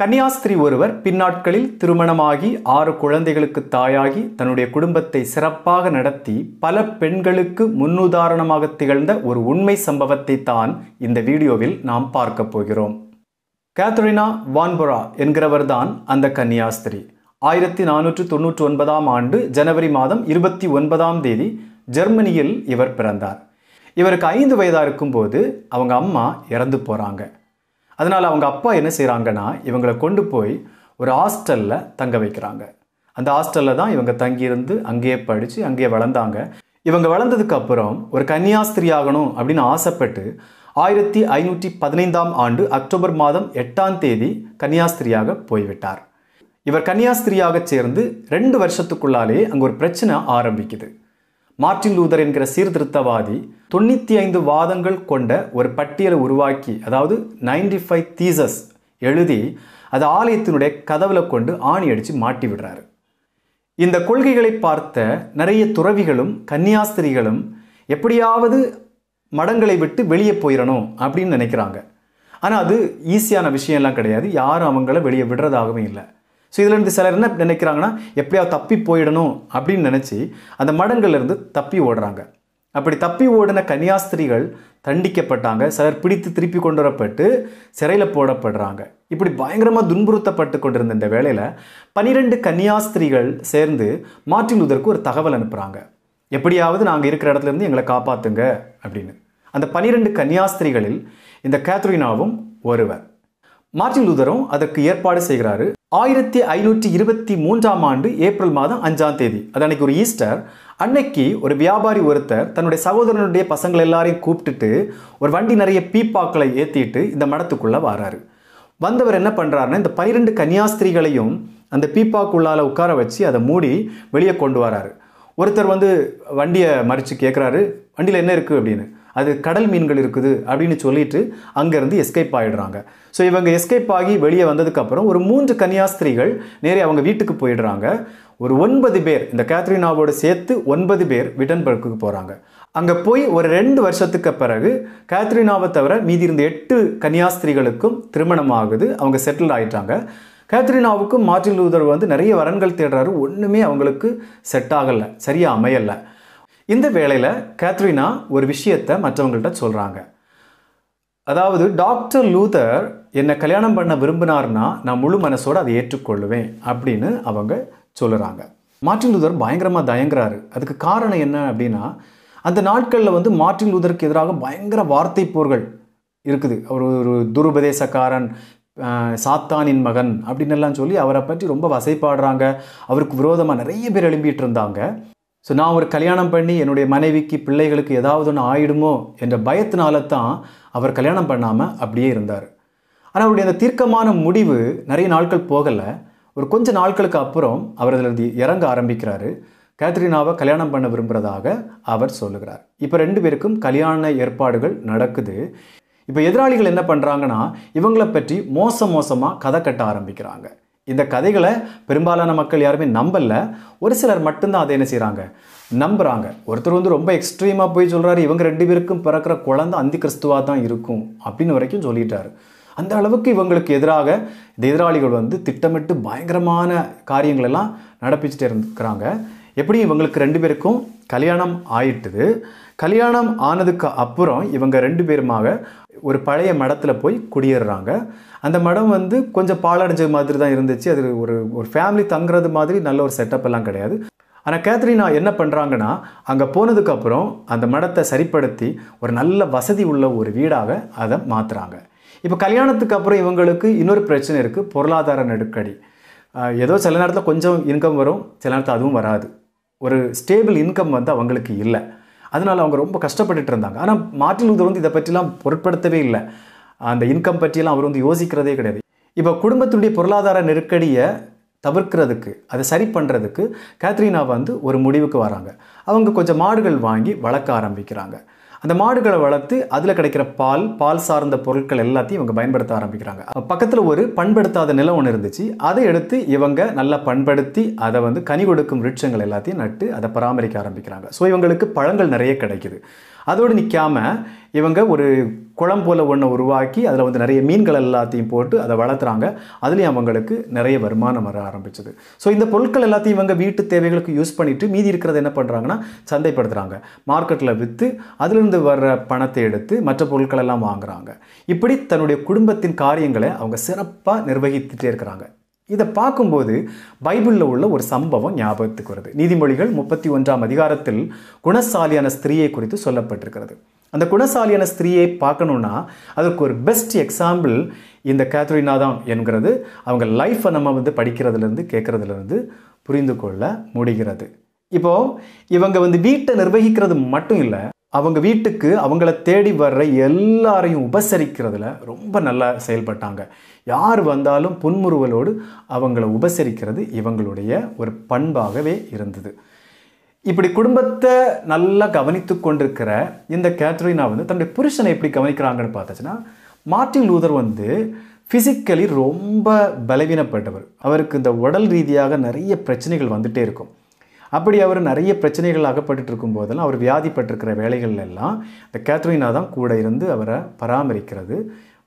கன்னியாஸ்திரி ஒருவர் பின்னாட்களில் திருமணமாகி ஆறு குழந்தைகளுக்கு தாயாகி தன்னுடைய குடும்பத்தை சிறப்பாக நடத்தி பல பெண்களுக்கு முன்னுதாரணமாக திகழ்ந்த ஒரு உண்மை சம்பவத்தை தான் இந்த வீடியோவில் நாம் பார்க்க போகிறோம் கேத்ரினா வான்புரா என்கிறவர்தான் அந்த கன்னியாஸ்திரி ஆயிரத்தி நானூற்று தொன்னூற்றி ஒன்பதாம் ஆண்டு ஜனவரி மாதம் இருபத்தி ஒன்பதாம் தேதி ஜெர்மனியில் இவர் பிறந்தார் இவருக்கு ஐந்து வயதாக இருக்கும்போது அவங்க அம்மா இறந்து போகிறாங்க அதனால் அவங்க அப்பா என்ன செய்கிறாங்கன்னா இவங்களை கொண்டு போய் ஒரு ஹாஸ்டலில் தங்க வைக்கிறாங்க அந்த ஹாஸ்டலில் தான் இவங்க தங்கியிருந்து அங்கேயே படித்து அங்கேயே வளர்ந்தாங்க இவங்க வளர்ந்ததுக்கு அப்புறம் ஒரு கன்னியாஸ்திரி ஆகணும் அப்படின்னு ஆசைப்பட்டு ஆயிரத்தி ஐநூற்றி பதினைந்தாம் ஆண்டு அக்டோபர் மாதம் எட்டாம் தேதி கன்னியாஸ்திரியாக போய்விட்டார் இவர் கன்னியாஸ்திரியாக சேர்ந்து ரெண்டு வருஷத்துக்குள்ளாலே அங்கே ஒரு பிரச்சனை ஆரம்பிக்குது மார்டின் லூதர் என்கிற சீர்திருத்தவாதி தொண்ணூற்றி ஐந்து வாதங்கள் கொண்ட ஒரு பட்டியலை உருவாக்கி அதாவது நைன்டி ஃபைவ் தீசஸ் எழுதி அது ஆலயத்தினுடைய கதவில் கொண்டு ஆணி அடித்து மாட்டி விடுறாரு இந்த கொள்கைகளை பார்த்த நிறைய துறவிகளும் கன்னியாஸ்திரிகளும் எப்படியாவது மடங்களை விட்டு வெளியே போயிடணும் அப்படின்னு நினைக்கிறாங்க ஆனால் அது ஈஸியான விஷயம்லாம் கிடையாது யாரும் அவங்கள வெளியே விடுறதாகவும் இல்லை ஸோ இதுலேருந்து சிலர் என்ன நினைக்கிறாங்கன்னா எப்படியாவது தப்பி போயிடணும் அப்படின்னு நினச்சி அந்த மடங்கள்லேருந்து தப்பி ஓடுறாங்க அப்படி தப்பி ஓடின கன்னியாஸ்திரிகள் தண்டிக்கப்பட்டாங்க சிலர் பிடித்து திருப்பி கொண்டு வரப்பட்டு சிறையில் போடப்படுறாங்க இப்படி பயங்கரமாக துன்புறுத்தப்பட்டு கொண்டிருந்த இந்த வேலையில் பனிரெண்டு கன்னியாஸ்திரிகள் சேர்ந்து மார்ட்டின் லூதருக்கு ஒரு தகவல் அனுப்புகிறாங்க எப்படியாவது நாங்கள் இருக்கிற இடத்துலேருந்து எங்களை காப்பாற்றுங்க அப்படின்னு அந்த பனிரெண்டு கன்னியாஸ்திரிகளில் இந்த கேத்ரினாவும் ஒருவர் மார்ட்டின் லூதரும் அதற்கு ஏற்பாடு செய்கிறாரு ஆயிரத்தி ஐநூற்றி இருபத்தி மூன்றாம் ஆண்டு ஏப்ரல் மாதம் அஞ்சாம் தேதி அது அன்னைக்கு ஒரு ஈஸ்டர் அன்னைக்கு ஒரு வியாபாரி ஒருத்தர் தன்னுடைய சகோதரனுடைய பசங்களை எல்லாரையும் கூப்பிட்டுட்டு ஒரு வண்டி நிறைய பீப்பாக்களை ஏற்றிட்டு இந்த மடத்துக்குள்ளே வராரு வந்தவர் என்ன பண்ணுறாருன்னா இந்த பனிரெண்டு கன்னியாஸ்திரிகளையும் அந்த பீப்பாக்குள்ளால் உட்கார வச்சு அதை மூடி வெளியே கொண்டு வராரு ஒருத்தர் வந்து வண்டியை மறித்து கேட்குறாரு வண்டியில் என்ன இருக்குது அப்படின்னு அது கடல் மீன்கள் இருக்குது அப்படின்னு சொல்லிட்டு அங்கேருந்து எஸ்கேப் ஆகிடுறாங்க ஸோ இவங்க எஸ்கேப் ஆகி வெளியே வந்ததுக்கப்புறம் ஒரு மூன்று கன்னியாஸ்திரிகள் நேரே அவங்க வீட்டுக்கு போயிடுறாங்க ஒரு ஒன்பது பேர் இந்த கேத்ரினாவோடு சேர்த்து ஒன்பது பேர் விட்டன்பர்க்குக்கு போகிறாங்க அங்கே போய் ஒரு ரெண்டு வருஷத்துக்கு பிறகு கேத்ரினாவை தவிர மீதி இருந்த எட்டு கன்னியாஸ்திரிகளுக்கும் திருமணம் ஆகுது அவங்க செட்டில் ஆகிட்டாங்க கேத்ரினாவுக்கும் மார்டின் லூதர் வந்து நிறைய வரன்கள் தேடுறாரு ஒன்றுமே அவங்களுக்கு செட் ஆகலை சரியாக அமையலை இந்த வேளையில் கேத்ரினா ஒரு விஷயத்தை மற்றவங்கள்ட்ட சொல்கிறாங்க அதாவது டாக்டர் லூதர் என்னை கல்யாணம் பண்ண விரும்பினார்னா நான் முழு மனசோடு அதை ஏற்றுக்கொள்ளுவேன் அப்படின்னு அவங்க சொல்லுறாங்க மார்ட்டின் லூதர் பயங்கரமாக தயங்குறாரு அதுக்கு காரணம் என்ன அப்படின்னா அந்த நாட்களில் வந்து மார்ட்டின் லூதருக்கு எதிராக பயங்கர வார்த்தை போர்கள் இருக்குது அவர் ஒரு துருபதேசக்காரன் சாத்தானின் மகன் அப்படின்னு எல்லாம் சொல்லி அவரை பற்றி ரொம்ப வசைப்பாடுறாங்க அவருக்கு விரோதமாக நிறைய பேர் எழும்பிட்டு இருந்தாங்க ஸோ நான் ஒரு கல்யாணம் பண்ணி என்னுடைய மனைவிக்கு பிள்ளைகளுக்கு ஏதாவது ஒன்று ஆயிடுமோ என்ற பயத்தினால தான் அவர் கல்யாணம் பண்ணாமல் அப்படியே இருந்தார் ஆனால் அவருடைய அந்த தீர்க்கமான முடிவு நிறைய நாட்கள் போகலை ஒரு கொஞ்ச நாட்களுக்கு அப்புறம் அவர் அதில் இறங்க ஆரம்பிக்கிறாரு கேத்ரினாவை கல்யாணம் பண்ண விரும்புகிறதாக அவர் சொல்லுகிறார் இப்போ ரெண்டு பேருக்கும் கல்யாண ஏற்பாடுகள் நடக்குது இப்போ எதிராளிகள் என்ன பண்ணுறாங்கன்னா இவங்களை பற்றி மோசம் மோசமாக கதை கட்ட ஆரம்பிக்கிறாங்க இந்த கதைகளை பெரும்பாலான மக்கள் யாருமே நம்பல ஒரு சிலர் மட்டும்தான் அதை என்ன செய்கிறாங்க நம்புகிறாங்க ஒருத்தர் வந்து ரொம்ப எக்ஸ்ட்ரீமாக போய் சொல்கிறாரு இவங்க ரெண்டு பேருக்கும் பிறக்கிற குழந்தை அந்தி கிறிஸ்துவாக தான் இருக்கும் அப்படின்னு வரைக்கும் சொல்லிட்டாரு அந்த அளவுக்கு இவங்களுக்கு எதிராக இந்த எதிராளிகள் வந்து திட்டமிட்டு பயங்கரமான காரியங்களெல்லாம் நடப்பிச்சுட்டு இருக்கிறாங்க எப்படி இவங்களுக்கு ரெண்டு பேருக்கும் கல்யாணம் ஆயிட்டுது கல்யாணம் ஆனதுக்கு அப்புறம் இவங்க ரெண்டு பேருமாக ஒரு பழைய மடத்தில் போய் குடியேறுறாங்க அந்த மடம் வந்து கொஞ்சம் பாலடைஞ்ச மாதிரி தான் இருந்துச்சு அது ஒரு ஒரு ஃபேமிலி தங்குறது மாதிரி நல்ல ஒரு செட்டப் எல்லாம் கிடையாது ஆனால் கேத்ரினா என்ன பண்ணுறாங்கன்னா அங்கே போனதுக்கப்புறம் அந்த மடத்தை சரிப்படுத்தி ஒரு நல்ல வசதி உள்ள ஒரு வீடாக அதை மாற்றுறாங்க இப்போ கல்யாணத்துக்கு அப்புறம் இவங்களுக்கு இன்னொரு பிரச்சனை இருக்குது பொருளாதார நெருக்கடி ஏதோ சில நேரத்தில் கொஞ்சம் இன்கம் வரும் சில நேரத்தில் அதுவும் வராது ஒரு ஸ்டேபிள் இன்கம் வந்து அவங்களுக்கு இல்லை அதனால் அவங்க ரொம்ப கஷ்டப்பட்டுட்டு இருந்தாங்க ஆனால் மார்ட்டின் லூதர் வந்து இதை பற்றிலாம் பொருட்படுத்தவே இல்லை அந்த இன்கம் பற்றியெல்லாம் அவர் வந்து யோசிக்கிறதே கிடையாது இப்போ குடும்பத்தினுடைய பொருளாதார நெருக்கடியை தவிர்க்கிறதுக்கு அதை சரி பண்ணுறதுக்கு கேத்ரினா வந்து ஒரு முடிவுக்கு வராங்க அவங்க கொஞ்சம் மாடுகள் வாங்கி வளர்க்க ஆரம்பிக்கிறாங்க அந்த மாடுகளை வளர்த்து அதில் கிடைக்கிற பால் பால் சார்ந்த பொருட்கள் எல்லாத்தையும் இவங்க பயன்படுத்த ஆரம்பிக்கிறாங்க பக்கத்தில் ஒரு பண்படுத்தாத நிலம் ஒன்று இருந்துச்சு அதை எடுத்து இவங்க நல்லா பண்படுத்தி அதை வந்து கனி கொடுக்கும் விருட்சங்கள் எல்லாத்தையும் நட்டு அதை பராமரிக்க ஆரம்பிக்கிறாங்க ஸோ இவங்களுக்கு பழங்கள் நிறைய கிடைக்குது அதோடு நிற்காமல் இவங்க ஒரு குளம் போல் ஒன்று உருவாக்கி அதில் வந்து நிறைய மீன்கள் எல்லாத்தையும் போட்டு அதை வளர்த்துறாங்க அதுலேயும் அவங்களுக்கு நிறைய வருமானம் வர ஆரம்பிச்சது ஸோ இந்த பொருட்கள் எல்லாத்தையும் இவங்க வீட்டு தேவைகளுக்கு யூஸ் பண்ணிவிட்டு மீதி இருக்கிறத என்ன பண்ணுறாங்கன்னா சந்தைப்படுத்துகிறாங்க மார்க்கெட்டில் விற்று அதிலிருந்து வர்ற பணத்தை எடுத்து மற்ற பொருட்களெல்லாம் வாங்குகிறாங்க இப்படி தன்னுடைய குடும்பத்தின் காரியங்களை அவங்க சிறப்பாக நிர்வகித்துட்டே இருக்கிறாங்க இதை பார்க்கும்போது பைபிளில் உள்ள ஒரு சம்பவம் ஞாபகத்துக்கு வருது நீதிமொழிகள் முப்பத்தி ஒன்றாம் அதிகாரத்தில் குணசாலியான ஸ்திரீயை குறித்து சொல்லப்பட்டிருக்கிறது அந்த குணசாலியான ஸ்திரீயை பார்க்கணுன்னா அதற்கு ஒரு பெஸ்ட் எக்ஸாம்பிள் இந்த கேத்ரினா தான் என்கிறது அவங்க லைஃப்பை நம்ம வந்து படிக்கிறதுலேருந்து கேட்குறதுலேருந்து புரிந்து கொள்ள முடிகிறது இப்போது இவங்க வந்து வீட்டை நிர்வகிக்கிறது மட்டும் இல்லை அவங்க வீட்டுக்கு அவங்கள தேடி வர்ற எல்லாரையும் உபசரிக்கிறதுல ரொம்ப நல்லா செயல்பட்டாங்க யார் வந்தாலும் புன்முறுவலோடு அவங்கள உபசரிக்கிறது இவங்களுடைய ஒரு பண்பாகவே இருந்தது இப்படி குடும்பத்தை நல்லா கவனித்து கொண்டிருக்கிற இந்த கேத்ரினா வந்து தன்னுடைய புருஷனை எப்படி கவனிக்கிறாங்கன்னு பார்த்தாச்சுன்னா மார்ட்டின் லூதர் வந்து ஃபிசிக்கலி ரொம்ப பலவீனப்பட்டவர் அவருக்கு இந்த உடல் ரீதியாக நிறைய பிரச்சனைகள் வந்துகிட்டே இருக்கும் அப்படி அவர் நிறைய பிரச்சனைகள் அகப்பட்டு இருக்கும் போதெல்லாம் அவர் வியாதிப்பட்டிருக்கிற வேலைகள் எல்லாம் இந்த கேத்ரினா தான் கூட இருந்து அவரை பராமரிக்கிறது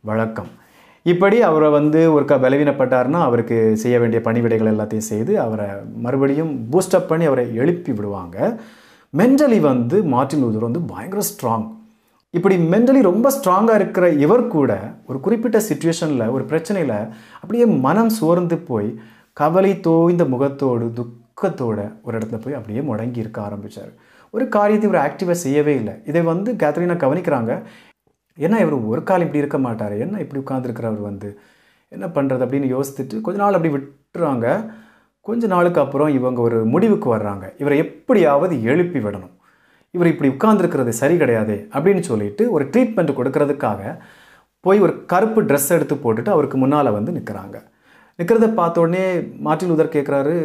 வழக்கம் இப்படி அவரை வந்து ஒருக்கா பலவீனப்பட்டார்னா அவருக்கு செய்ய வேண்டிய பணிவிடைகள் எல்லாத்தையும் செய்து அவரை மறுபடியும் பூஸ்டப் பண்ணி அவரை எழுப்பி விடுவாங்க மென்டலி வந்து மார்டின் லூதர் வந்து பயங்கர ஸ்ட்ராங் இப்படி மென்டலி ரொம்ப ஸ்ட்ராங்காக இருக்கிற இவர் கூட ஒரு குறிப்பிட்ட சுச்சுவேஷனில் ஒரு பிரச்சனையில் அப்படியே மனம் சோர்ந்து போய் கவலை தோய்ந்த முகத்தோடு துக் துக்கத்தோடு ஒரு இடத்துல போய் அப்படியே முடங்கி இருக்க ஆரம்பித்தார் ஒரு காரியத்தை இவர் ஆக்டிவாக செய்யவே இல்லை இதை வந்து கேத்ரினா கவனிக்கிறாங்க ஏன்னா இவர் ஒரு கால் இப்படி இருக்க மாட்டார் என்ன இப்படி உட்காந்துருக்கிறவர் வந்து என்ன பண்ணுறது அப்படின்னு யோசித்துட்டு கொஞ்ச நாள் அப்படி விட்டுறாங்க கொஞ்ச நாளுக்கு அப்புறம் இவங்க ஒரு முடிவுக்கு வர்றாங்க இவரை எப்படியாவது எழுப்பி விடணும் இவர் இப்படி உட்கார்ந்துருக்கிறது சரி கிடையாது அப்படின்னு சொல்லிட்டு ஒரு ட்ரீட்மெண்ட் கொடுக்கறதுக்காக போய் ஒரு கருப்பு ட்ரெஸ் எடுத்து போட்டுட்டு அவருக்கு முன்னால் வந்து நிற்கிறாங்க நிற்கிறத பார்த்த உடனே மாற்றில் உதர் கேட்குறாரு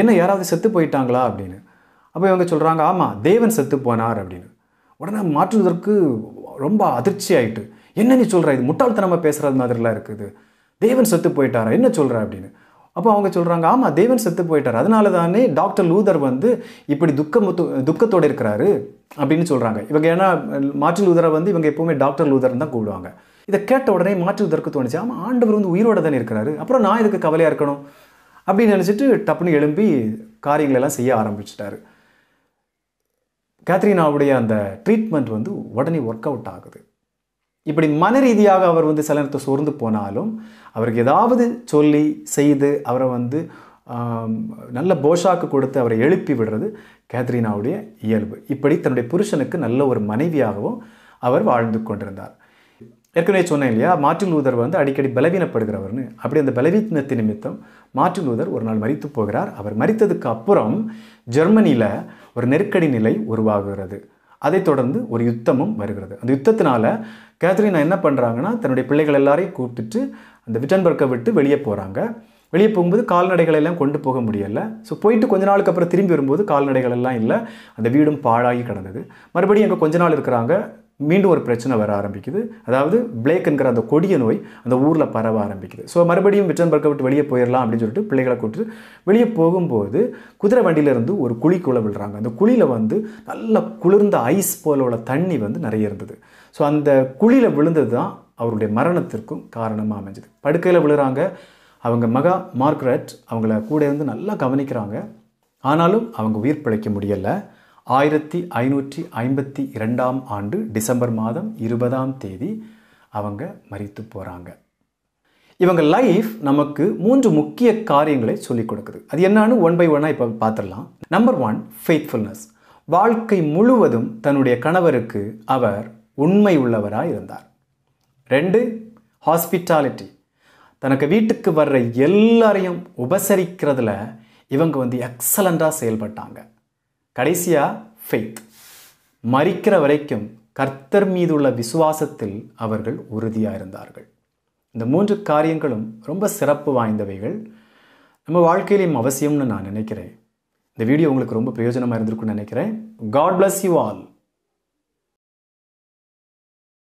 என்ன யாராவது செத்து போயிட்டாங்களா அப்படின்னு அப்போ இவங்க சொல்கிறாங்க ஆமாம் தேவன் செத்து போனார் அப்படின்னு உடனே மாற்றுவதற்கு ரொம்ப அதிர்ச்சி ஆகிட்டு என்ன நீ சொல்கிற இது முட்டாள்தனமாக பேசுகிறது மாதிரிலாம் இருக்குது தேவன் செத்து போயிட்டாரா என்ன சொல்கிற அப்படின்னு அப்போ அவங்க சொல்கிறாங்க ஆமாம் தேவன் செத்து போயிட்டார் அதனால தானே டாக்டர் லூதர் வந்து இப்படி துக்கம் துக்கத்தோடு இருக்கிறாரு அப்படின்னு சொல்கிறாங்க இவங்க ஏன்னா மாற்று லூதரை வந்து இவங்க எப்போவுமே டாக்டர் லூதர்னு தான் கூடுவாங்க இதை கேட்ட உடனே மாற்று லூதருக்கு தோணுச்சு ஆமாம் ஆண்டவர் வந்து உயிரோட தானே இருக்கிறாரு அப்புறம் நான் இதுக்கு கவலையாக இருக்கணும் அப்படின்னு நினச்சிட்டு டப்புன்னு எழும்பி காரியங்களெல்லாம் செய்ய ஆரம்பிச்சிட்டார் கேத்ரினாவுடைய அந்த ட்ரீட்மெண்ட் வந்து உடனே ஒர்க் அவுட் ஆகுது இப்படி மன ரீதியாக அவர் வந்து சில நேரத்தை சோர்ந்து போனாலும் அவருக்கு ஏதாவது சொல்லி செய்து அவரை வந்து நல்ல போஷாக்கு கொடுத்து அவரை எழுப்பி விடுறது கேத்ரினாவுடைய இயல்பு இப்படி தன்னுடைய புருஷனுக்கு நல்ல ஒரு மனைவியாகவும் அவர் வாழ்ந்து கொண்டிருந்தார் ஏற்கனவே சொன்னேன் இல்லையா மார்ட்டின் லூதர் வந்து அடிக்கடி பலவீனப்படுகிறவர்னு அப்படி அந்த பலவீனத்தை நிமித்தம் மார்ட்டின் லூதர் ஒரு நாள் மறித்து போகிறார் அவர் மறித்ததுக்கு அப்புறம் ஜெர்மனியில் ஒரு நெருக்கடி நிலை உருவாகுகிறது அதைத் தொடர்ந்து ஒரு யுத்தமும் வருகிறது அந்த யுத்தத்தினால கேத்ரினா என்ன பண்ணுறாங்கன்னா தன்னுடைய பிள்ளைகள் எல்லாரையும் கூப்பிட்டுட்டு அந்த விட்டன்பர்க்கை விட்டு வெளியே போகிறாங்க வெளியே போகும்போது கால்நடைகள் எல்லாம் கொண்டு போக முடியலை ஸோ போயிட்டு கொஞ்ச நாளுக்கு அப்புறம் திரும்பி வரும்போது கால்நடைகள் எல்லாம் இல்லை அந்த வீடும் பாழாகி கிடந்தது மறுபடியும் அங்கே கொஞ்ச நாள் இருக்கிறாங்க மீண்டும் ஒரு பிரச்சனை வர ஆரம்பிக்குது அதாவது பிளேக் அந்த கொடிய நோய் அந்த ஊரில் பரவ ஆரம்பிக்குது ஸோ மறுபடியும் விட்டன்பர்க்கை விட்டு வெளியே போயிடலாம் அப்படின்னு சொல்லிட்டு பிள்ளைகளை கூப்பிட்டு வெளியே போகும்போது குதிரை வண்டியிலேருந்து ஒரு குழிக்குள்ளே விழுறாங்க அந்த குழியில் வந்து நல்ல குளிர்ந்த ஐஸ் போல உள்ள தண்ணி வந்து நிறைய இருந்தது ஸோ அந்த குழியில் விழுந்தது தான் அவருடைய மரணத்திற்கும் காரணமாக அமைஞ்சது படுக்கையில் விழுறாங்க அவங்க மகா மார்க்ரெட் அவங்கள கூட இருந்து நல்லா கவனிக்கிறாங்க ஆனாலும் அவங்க உயிர் பிழைக்க முடியலை ஆயிரத்தி ஐநூற்றி ஐம்பத்தி இரண்டாம் ஆண்டு டிசம்பர் மாதம் இருபதாம் தேதி அவங்க மறித்து போகிறாங்க இவங்க லைஃப் நமக்கு மூன்று முக்கிய காரியங்களை சொல்லிக் கொடுக்குது அது என்னான்னு ஒன் பை ஒன்னாக இப்போ பார்த்துடலாம் நம்பர் ஒன் ஃபெய்த்ஃபுல்னஸ் வாழ்க்கை முழுவதும் தன்னுடைய கணவருக்கு அவர் உண்மை உள்ளவராக இருந்தார் ரெண்டு ஹாஸ்பிட்டாலிட்டி தனக்கு வீட்டுக்கு வர்ற எல்லாரையும் உபசரிக்கிறதுல இவங்க வந்து எக்ஸலண்ட்டாக செயல்பட்டாங்க கடைசியாக ஃபெய்த் மறிக்கிற வரைக்கும் கர்த்தர் மீது உள்ள விசுவாசத்தில் அவர்கள் உறுதியாக இருந்தார்கள் இந்த மூன்று காரியங்களும் ரொம்ப சிறப்பு வாய்ந்தவைகள் நம்ம வாழ்க்கையிலையும் அவசியம்னு நான் நினைக்கிறேன் இந்த வீடியோ உங்களுக்கு ரொம்ப பிரயோஜனமாக இருந்திருக்குன்னு நினைக்கிறேன் காட் பிளஸ் யூ ஆல்